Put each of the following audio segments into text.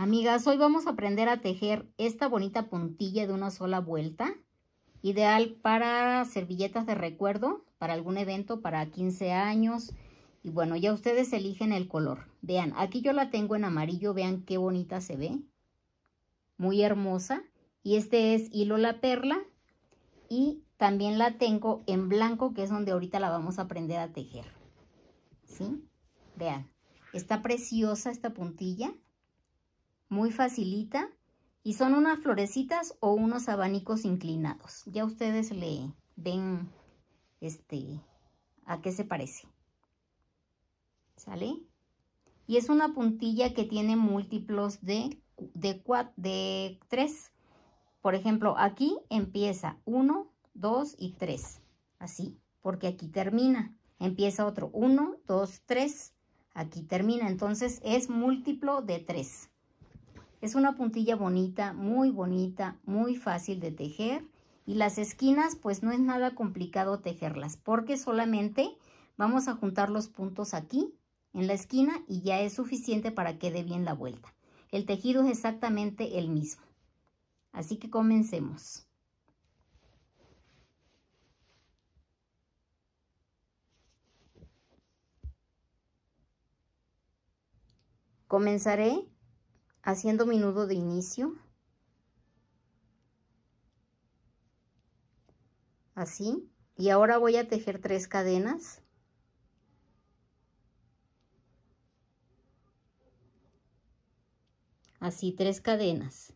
Amigas, hoy vamos a aprender a tejer esta bonita puntilla de una sola vuelta, ideal para servilletas de recuerdo, para algún evento, para 15 años. Y bueno, ya ustedes eligen el color. Vean, aquí yo la tengo en amarillo, vean qué bonita se ve. Muy hermosa. Y este es hilo la perla. Y también la tengo en blanco, que es donde ahorita la vamos a aprender a tejer. ¿Sí? Vean, está preciosa esta puntilla muy facilita y son unas florecitas o unos abanicos inclinados. Ya ustedes le ven este a qué se parece. ¿Sale? Y es una puntilla que tiene múltiplos de, de, de 3. Por ejemplo, aquí empieza 1, 2 y 3. Así, porque aquí termina. Empieza otro 1, dos, tres. Aquí termina. Entonces es múltiplo de tres. Es una puntilla bonita, muy bonita, muy fácil de tejer. Y las esquinas, pues no es nada complicado tejerlas, porque solamente vamos a juntar los puntos aquí, en la esquina, y ya es suficiente para que dé bien la vuelta. El tejido es exactamente el mismo. Así que comencemos. Comenzaré haciendo mi nudo de inicio. Así. Y ahora voy a tejer tres cadenas. Así, tres cadenas.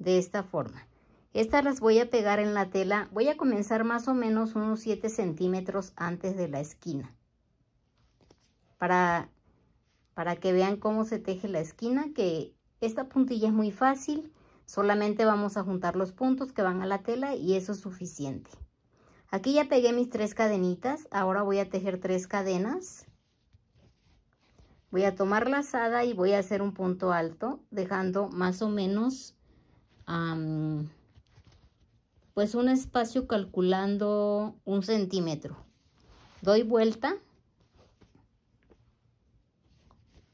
De esta forma. Estas las voy a pegar en la tela. Voy a comenzar más o menos unos 7 centímetros antes de la esquina. Para, para que vean cómo se teje la esquina, que esta puntilla es muy fácil, solamente vamos a juntar los puntos que van a la tela y eso es suficiente. Aquí ya pegué mis tres cadenitas, ahora voy a tejer tres cadenas. Voy a tomar la lazada y voy a hacer un punto alto, dejando más o menos, pues un espacio calculando un centímetro. Doy vuelta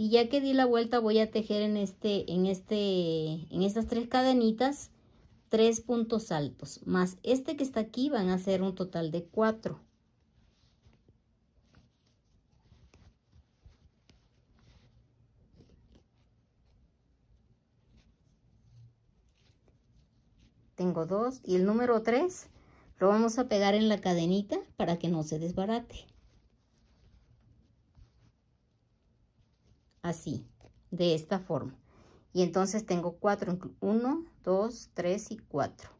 y ya que di la vuelta voy a tejer en este en este en estas tres cadenitas tres puntos altos más este que está aquí van a ser un total de cuatro tengo dos y el número 3 lo vamos a pegar en la cadenita para que no se desbarate así, de esta forma. Y entonces tengo 4, 1, 2, 3 y 4.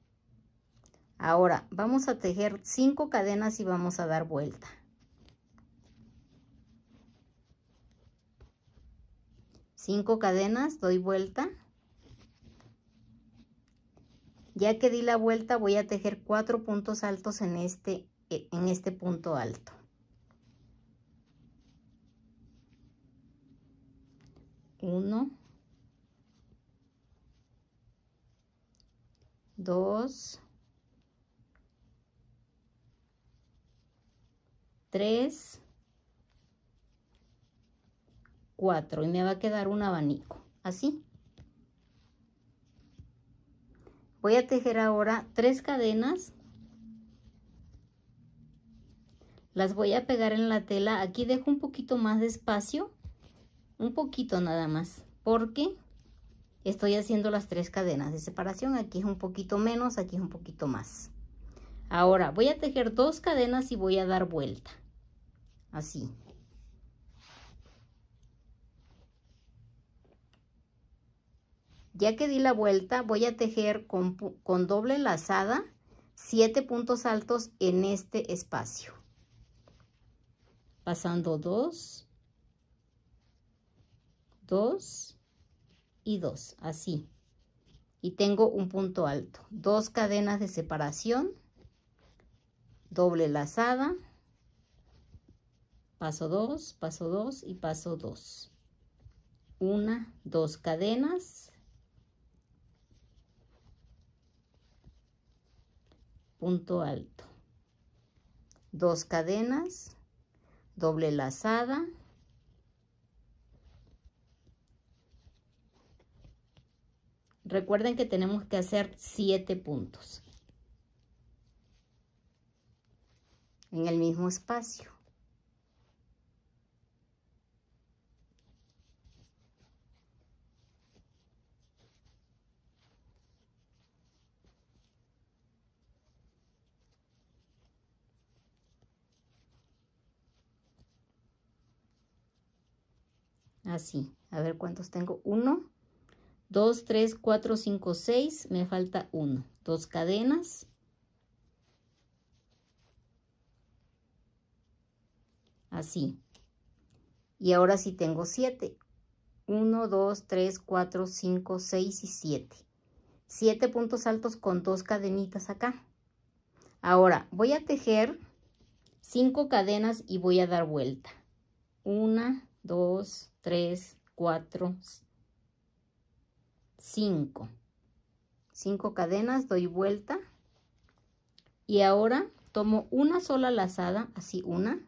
Ahora vamos a tejer 5 cadenas y vamos a dar vuelta. Cinco cadenas, doy vuelta. Ya que di la vuelta voy a tejer cuatro puntos altos en este, en este punto alto. 1, 2, 3, 4 y me va a quedar un abanico, así. Voy a tejer ahora tres cadenas. Las voy a pegar en la tela. Aquí dejo un poquito más de espacio un poquito nada más porque estoy haciendo las tres cadenas de separación aquí es un poquito menos aquí es un poquito más ahora voy a tejer dos cadenas y voy a dar vuelta así ya que di la vuelta voy a tejer con, con doble lazada siete puntos altos en este espacio pasando dos. 2 y 2, así. Y tengo un punto alto. Dos cadenas de separación, doble lazada, paso 2, paso 2 y paso 2. Una, dos cadenas. Punto alto. Dos cadenas, doble lazada, Recuerden que tenemos que hacer siete puntos. En el mismo espacio. Así, a ver cuántos tengo. Uno, 2, 3, 4, 5, 6, me falta 1. 2 cadenas. Así. Y ahora sí tengo 7. 1, 2, 3, 4, 5, 6 y 7. 7 puntos altos con dos cadenitas acá. Ahora voy a tejer 5 cadenas y voy a dar vuelta. 1, 2, 3, 4, 5. 5 5 cadenas doy vuelta y ahora tomo una sola lazada así una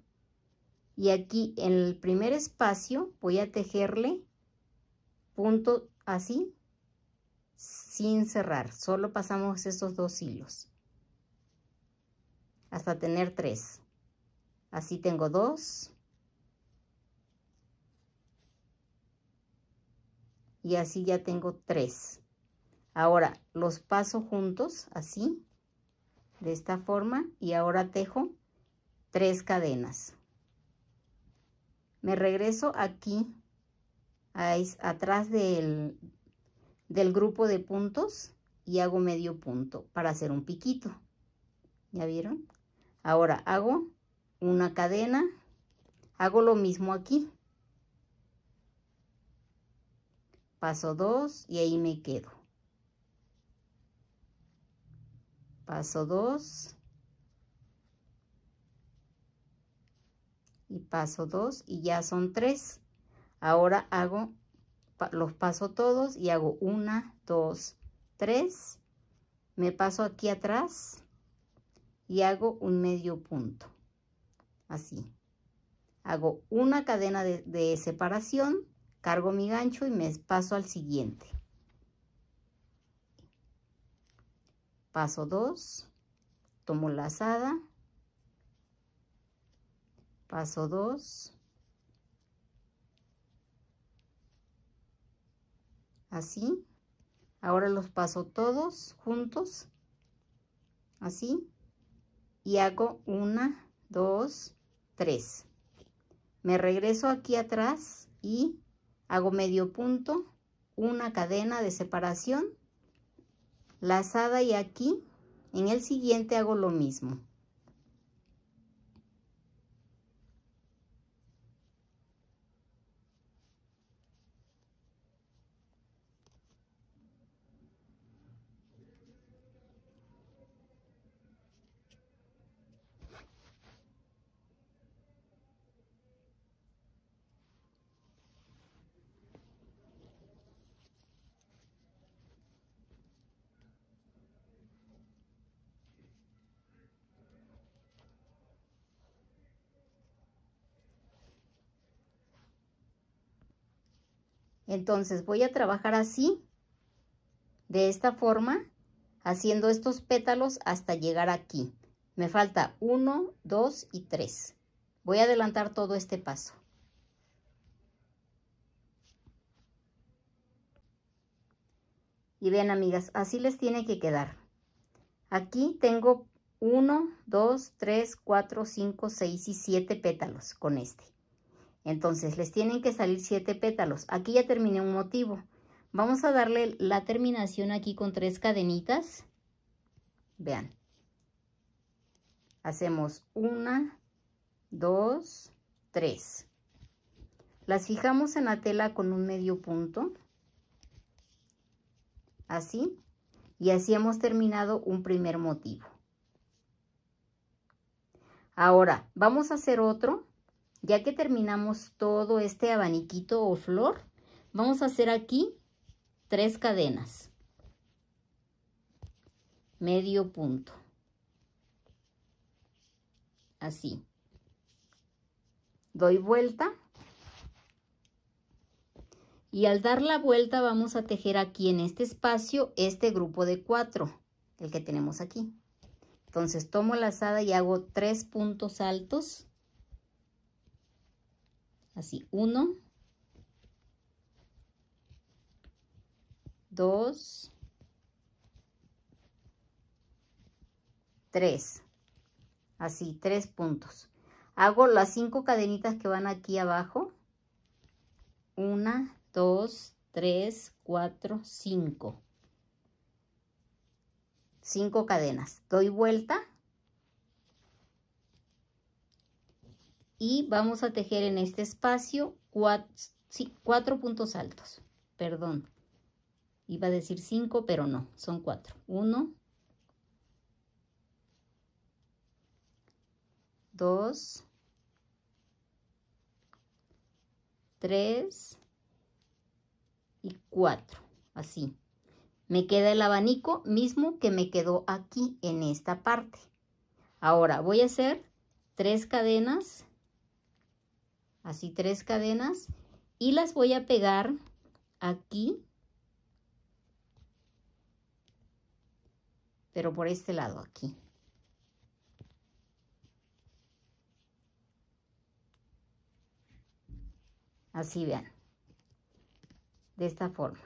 y aquí en el primer espacio voy a tejerle punto así sin cerrar solo pasamos estos dos hilos hasta tener tres así tengo dos y así ya tengo tres. Ahora los paso juntos así, de esta forma y ahora tejo tres cadenas. Me regreso aquí, atrás del, del grupo de puntos y hago medio punto para hacer un piquito. ¿Ya vieron? Ahora hago una cadena, hago lo mismo aquí. paso 2 y ahí me quedo. Paso 2 y paso 2 y ya son 3. Ahora hago, los paso todos y hago 1, 2, 3. Me paso aquí atrás y hago un medio punto. Así. Hago una cadena de, de separación cargo mi gancho y me paso al siguiente. Paso 2, tomo lazada, paso 2, así. Ahora los paso todos juntos, así, y hago una, dos, tres. Me regreso aquí atrás y hago medio punto, una cadena de separación, lazada y aquí, en el siguiente hago lo mismo. Entonces voy a trabajar así, de esta forma, haciendo estos pétalos hasta llegar aquí. Me falta uno, dos y tres. Voy a adelantar todo este paso. Y vean amigas, así les tiene que quedar. Aquí tengo uno, dos, tres, cuatro, cinco, seis y siete pétalos con este. Entonces, les tienen que salir siete pétalos. Aquí ya terminé un motivo. Vamos a darle la terminación aquí con tres cadenitas. Vean. Hacemos una, dos, tres. Las fijamos en la tela con un medio punto. Así. Y así hemos terminado un primer motivo. Ahora, vamos a hacer otro ya que terminamos todo este abaniquito o flor, vamos a hacer aquí tres cadenas. Medio punto. Así. Doy vuelta. Y al dar la vuelta vamos a tejer aquí en este espacio este grupo de cuatro, el que tenemos aquí. Entonces tomo la lazada y hago tres puntos altos Así, uno, dos, tres. Así, tres puntos. Hago las cinco cadenitas que van aquí abajo. Una, dos, tres, cuatro, cinco. Cinco cadenas. Doy vuelta y vamos a tejer en este espacio cuatro, puntos altos, perdón, iba a decir cinco, pero no, son cuatro. Uno, dos, 3 y 4, así. Me queda el abanico mismo que me quedó aquí en esta parte. Ahora voy a hacer tres cadenas así tres cadenas y las voy a pegar aquí pero por este lado aquí así vean de esta forma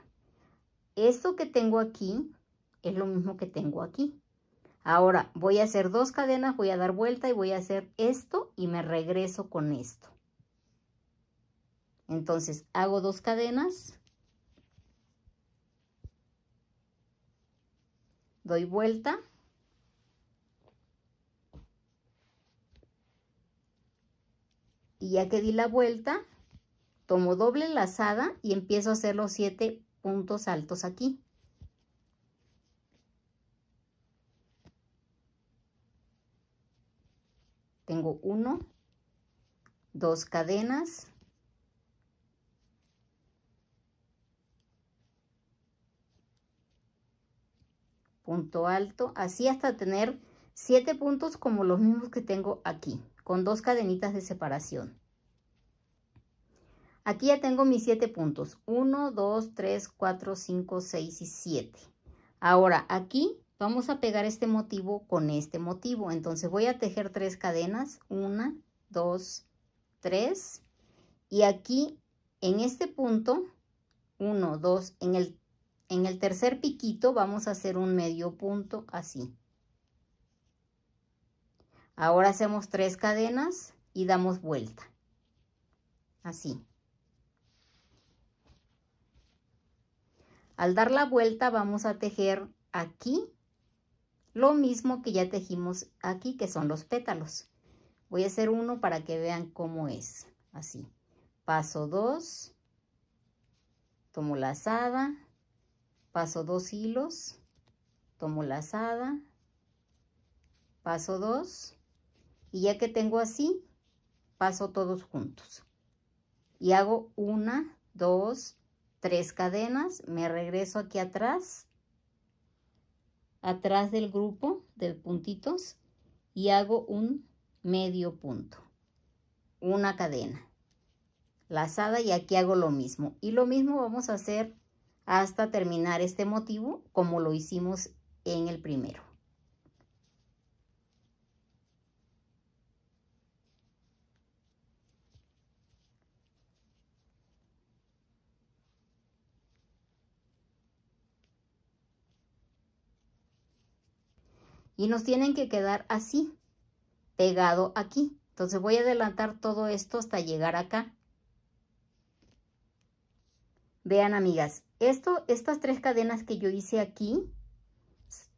esto que tengo aquí es lo mismo que tengo aquí ahora voy a hacer dos cadenas voy a dar vuelta y voy a hacer esto y me regreso con esto entonces hago dos cadenas, doy vuelta, y ya que di la vuelta, tomo doble lazada y empiezo a hacer los siete puntos altos aquí. Tengo uno, dos cadenas, punto alto, así hasta tener 7 puntos como los mismos que tengo aquí, con dos cadenitas de separación. Aquí ya tengo mis 7 puntos, 1, 2, 3, 4, 5, 6 y 7. Ahora aquí vamos a pegar este motivo con este motivo, entonces voy a tejer 3 cadenas, 1, 2, 3 y aquí en este punto, 1, 2, en el en el tercer piquito vamos a hacer un medio punto así. Ahora hacemos tres cadenas y damos vuelta. Así. Al dar la vuelta vamos a tejer aquí lo mismo que ya tejimos aquí, que son los pétalos. Voy a hacer uno para que vean cómo es. Así. Paso 2. Tomo la asada paso dos hilos, tomo lazada, paso dos y ya que tengo así, paso todos juntos. Y hago una, dos, tres cadenas, me regreso aquí atrás, atrás del grupo de puntitos y hago un medio punto, una cadena lazada y aquí hago lo mismo. Y lo mismo vamos a hacer hasta terminar este motivo como lo hicimos en el primero. Y nos tienen que quedar así, pegado aquí. Entonces voy a adelantar todo esto hasta llegar acá. Vean, amigas, esto, estas tres cadenas que yo hice aquí,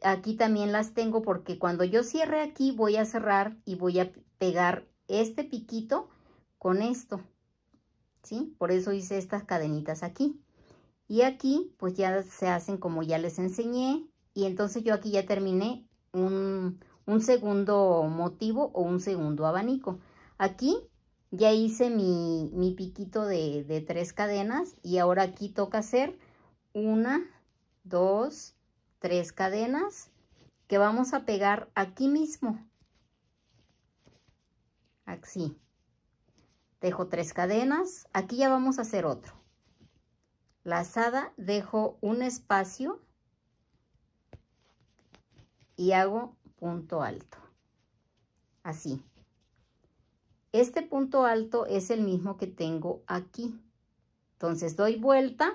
aquí también las tengo porque cuando yo cierre aquí voy a cerrar y voy a pegar este piquito con esto, ¿sí? Por eso hice estas cadenitas aquí. Y aquí pues ya se hacen como ya les enseñé y entonces yo aquí ya terminé un, segundo motivo o un segundo abanico. Aquí ya hice mi, piquito de, de tres cadenas y ahora aquí toca hacer una, dos, tres cadenas que vamos a pegar aquí mismo. Así. Dejo tres cadenas. Aquí ya vamos a hacer otro. Lazada, dejo un espacio y hago punto alto. Así. Este punto alto es el mismo que tengo aquí. Entonces doy vuelta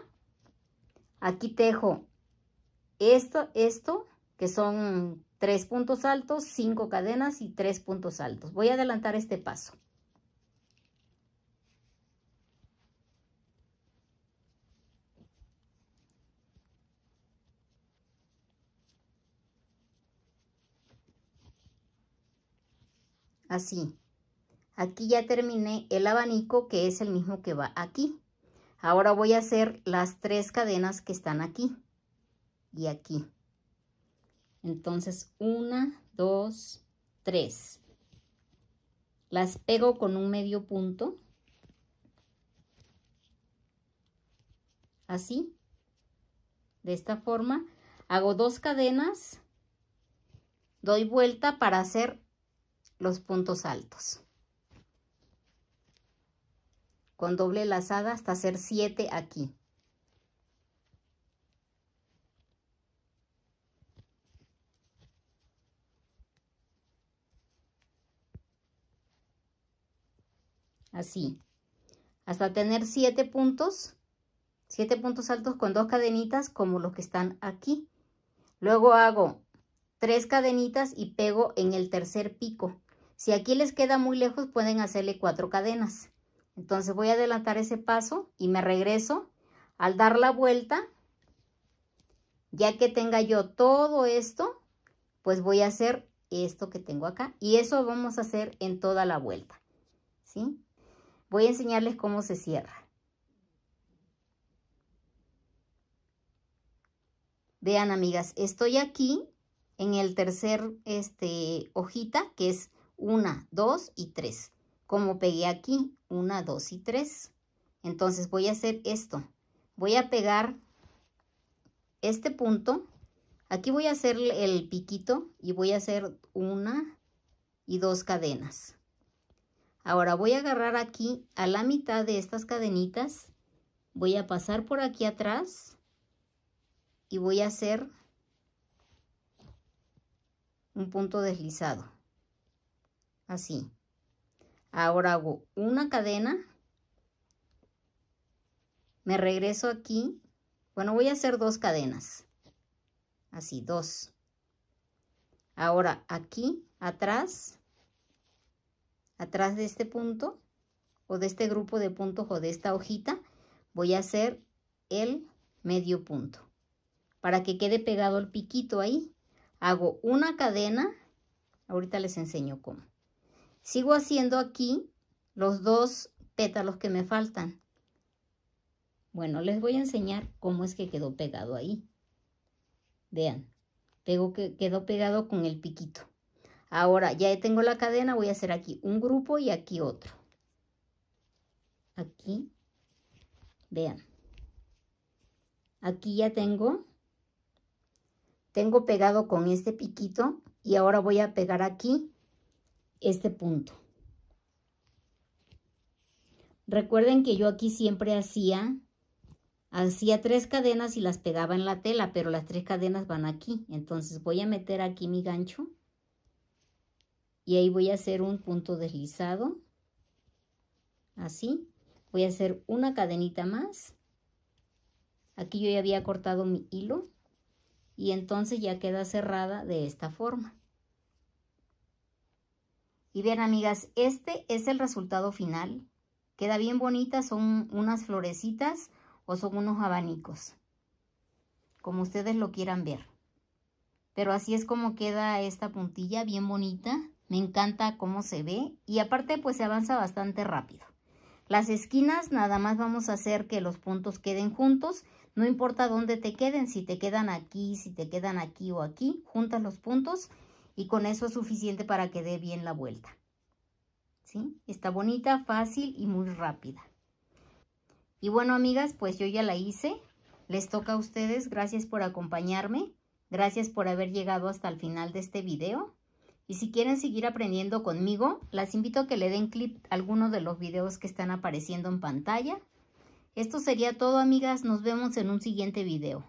Aquí tejo esto, esto, que son tres puntos altos, cinco cadenas y tres puntos altos. Voy a adelantar este paso. Así. Aquí ya terminé el abanico que es el mismo que va aquí. Ahora voy a hacer las tres cadenas que están aquí y aquí. Entonces, una, dos, tres. Las pego con un medio punto. Así. De esta forma. Hago dos cadenas. Doy vuelta para hacer los puntos altos con doble lazada hasta hacer 7 aquí. Así. Hasta tener 7 puntos, 7 puntos altos con dos cadenitas como los que están aquí. Luego hago tres cadenitas y pego en el tercer pico. Si aquí les queda muy lejos pueden hacerle cuatro cadenas. Entonces voy a adelantar ese paso y me regreso. Al dar la vuelta, ya que tenga yo todo esto, pues voy a hacer esto que tengo acá. Y eso vamos a hacer en toda la vuelta, ¿sí? Voy a enseñarles cómo se cierra. Vean, amigas, estoy aquí en el tercer este, hojita, que es una, dos y tres como pegué aquí, una dos y tres Entonces voy a hacer esto. Voy a pegar este punto. Aquí voy a hacer el piquito y voy a hacer una y dos cadenas. Ahora voy a agarrar aquí a la mitad de estas cadenitas. Voy a pasar por aquí atrás y voy a hacer un punto deslizado. Así. Ahora hago una cadena. Me regreso aquí. Bueno, voy a hacer dos cadenas. Así, dos. Ahora aquí, atrás, atrás de este punto o de este grupo de puntos o de esta hojita, voy a hacer el medio punto. Para que quede pegado el piquito ahí, hago una cadena. Ahorita les enseño cómo. Sigo haciendo aquí los dos pétalos que me faltan. Bueno, les voy a enseñar cómo es que quedó pegado ahí. Vean, quedó pegado con el piquito. Ahora ya tengo la cadena, voy a hacer aquí un grupo y aquí otro. Aquí, vean. Aquí ya tengo, tengo pegado con este piquito y ahora voy a pegar aquí este punto. Recuerden que yo aquí siempre hacía, hacía tres cadenas y las pegaba en la tela, pero las tres cadenas van aquí. Entonces voy a meter aquí mi gancho y ahí voy a hacer un punto deslizado, así. Voy a hacer una cadenita más. Aquí yo ya había cortado mi hilo y entonces ya queda cerrada de esta forma. Y bien, amigas, este es el resultado final. Queda bien bonita, son unas florecitas o son unos abanicos. Como ustedes lo quieran ver. Pero así es como queda esta puntilla, bien bonita. Me encanta cómo se ve y aparte pues se avanza bastante rápido. Las esquinas nada más vamos a hacer que los puntos queden juntos. No importa dónde te queden, si te quedan aquí, si te quedan aquí o aquí, juntas los puntos y con eso es suficiente para que dé bien la vuelta. ¿Sí? Está bonita, fácil y muy rápida. Y bueno, amigas, pues yo ya la hice. Les toca a ustedes. Gracias por acompañarme. Gracias por haber llegado hasta el final de este video. Y si quieren seguir aprendiendo conmigo, las invito a que le den clip a alguno de los videos que están apareciendo en pantalla. Esto sería todo, amigas. Nos vemos en un siguiente video.